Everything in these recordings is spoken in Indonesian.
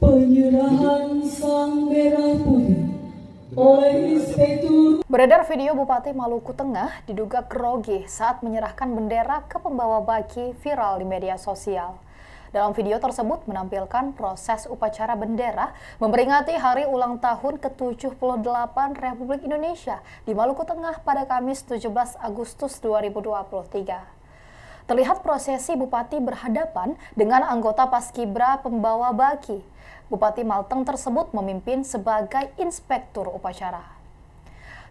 penyerahan sang merah putih oleh Inspektur. Beredar video Bupati Maluku Tengah diduga grogi saat menyerahkan bendera ke pembawa baki viral di media sosial. Dalam video tersebut menampilkan proses upacara bendera memperingati hari ulang tahun ke-78 Republik Indonesia di Maluku Tengah pada Kamis 17 Agustus 2023 terlihat prosesi Bupati berhadapan dengan anggota Paskibra pembawa baki. Bupati Malteng tersebut memimpin sebagai inspektur upacara.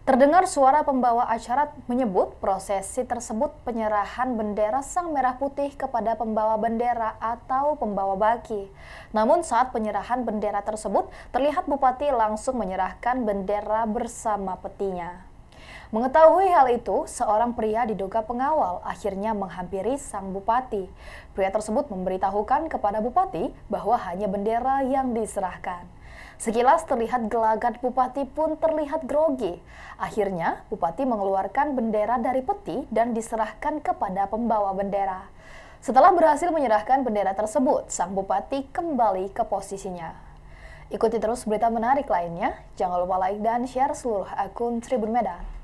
Terdengar suara pembawa acara menyebut prosesi tersebut penyerahan bendera sang merah putih kepada pembawa bendera atau pembawa baki. Namun saat penyerahan bendera tersebut, terlihat bupati langsung menyerahkan bendera bersama petinya. Mengetahui hal itu, seorang pria diduga pengawal akhirnya menghampiri sang bupati. Pria tersebut memberitahukan kepada bupati bahwa hanya bendera yang diserahkan. Sekilas terlihat gelagat bupati pun terlihat grogi. Akhirnya, bupati mengeluarkan bendera dari peti dan diserahkan kepada pembawa bendera. Setelah berhasil menyerahkan bendera tersebut, sang bupati kembali ke posisinya. Ikuti terus berita menarik lainnya. Jangan lupa like dan share seluruh akun Tribun Medan.